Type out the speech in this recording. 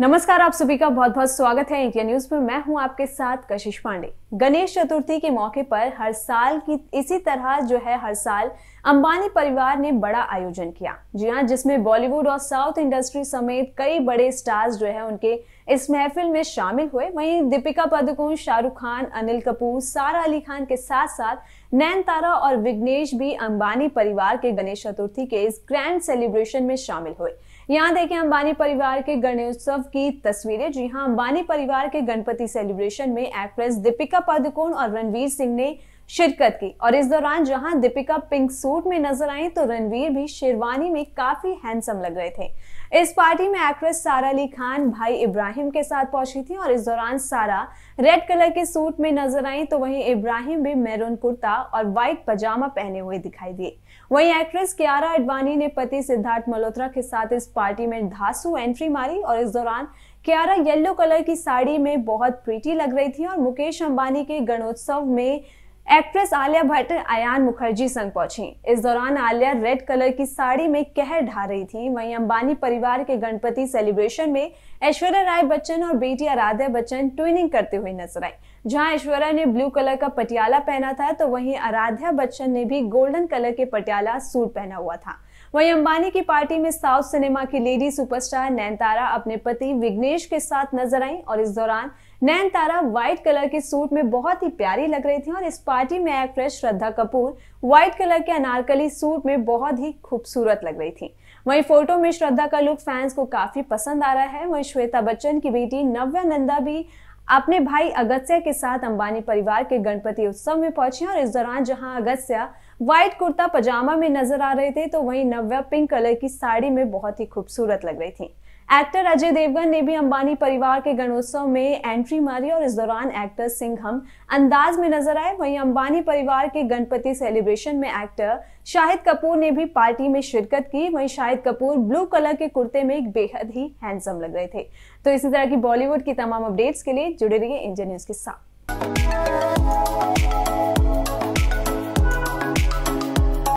नमस्कार आप सभी का बहुत बहुत स्वागत है इंडिया न्यूज पर मैं हूं आपके साथ कशिश पांडे गणेश चतुर्थी के मौके पर हर साल की इसी तरह जो है हर साल अंबानी परिवार ने बड़ा आयोजन किया जी हाँ जिसमें बॉलीवुड और साउथ इंडस्ट्री समेत कई बड़े स्टार्स जो है उनके इस महफिल में शामिल हुए वहीं दीपिका पादुकोण शाहरुख खान अनिल कपूर सारा अली खान के साथ साथ तारा और विघ्नेश भी अंबानी परिवार के गणेश चतुर्थी के इस ग्रैंड सेलिब्रेशन में शामिल हुए यहाँ देखे अंबानी परिवार के गणेशोत्सव की तस्वीरें जी हाँ अंबानी परिवार के गणपति सेलिब्रेशन में एक्ट्रेस दीपिका दीपिका पादुकोण और रणवीर सिंह ने शिरकत की और इस दौरान जहां दीपिका पिंक सूट में नजर आई तो रणवीर भी शेरवानी में काफी हैंडसम लग रहे थे इस पार्टी में एक्ट्रेस सारा अली खान भाई इब्राहिम के साथ पहुंची थी और इस दौरान सारा रेड कलर के सूट में नजर आई तो वहीं इब्राहिम भी मैरून कुर्ता और व्हाइट पजामा पहने हुए दिखाई दिए वहीं एक्ट्रेस कियारा अडवाणी ने पति सिद्धार्थ मल्होत्रा के साथ इस पार्टी में धासु एंट्री मारी और इस दौरान कियारा येलो कलर की साड़ी में बहुत प्रीटी लग रही थी और मुकेश अंबानी के गणोत्सव में एक्ट्रेस आलिया भट्ट आयान मुखर्जी संग पहुंची इस दौरान आलिया रेड कलर की साड़ी में कहर ढा रही थी वहीं अंबानी परिवार के गणपति सेलिब्रेशन में ऐश्वर्या राय बच्चन और बेटी आराध्या बच्चन ट्विनिंग करते हुए नजर आई जहां ऐश्वर्या ने ब्लू कलर का पटियाला पहना था तो वहीं आराध्या बच्चन ने भी गोल्डन कलर के पटियाला सूट पहना हुआ था वहीं अंबानी की पार्टी में साउथ सिनेमा की लेडी सुपरस्टार नैनतारा अपने पति विघ्नेश के साथ नजर आई और इस दौरान नैनतारा व्हाइट कलर के सूट में बहुत ही प्यारी लग रही थी और इस पार्टी में actress Shraddha Kapoor white colour के अनारकली सूट में बहुत ही खूबसूरत लग रही थी वहीं फोटो में श्रद्धा का लुक फैंस को काफी पसंद आ रहा है वहीं श्वेता बच्चन की बेटी नव्या नंदा भी अपने भाई अगस्त्य के साथ अंबानी परिवार के गणपति उत्सव में पहुंचे और इस दौरान जहां अगस्त्या व्हाइट कुर्ता पजामा में नजर आ रहे थे तो वहीं नव्या पिंक कलर की साड़ी में बहुत ही खूबसूरत लग रही थी एक्टर अजय देवगन ने भी अंबानी परिवार के गणोत्सव में एंट्री मारी और इस दौरान एक्टर सिंघम अंदाज में नजर आए वहीं अंबानी परिवार के गणपति सेलिब्रेशन में एक्टर शाहिद कपूर ने भी पार्टी में शिरकत की वहीं शाहिद कपूर ब्लू कलर के कुर्ते में बेहद ही हैंडसम लग रहे थे तो इसी तरह की बॉलीवुड की तमाम अपडेट्स के लिए जुड़े रहिए इंडिया न्यूज के साथ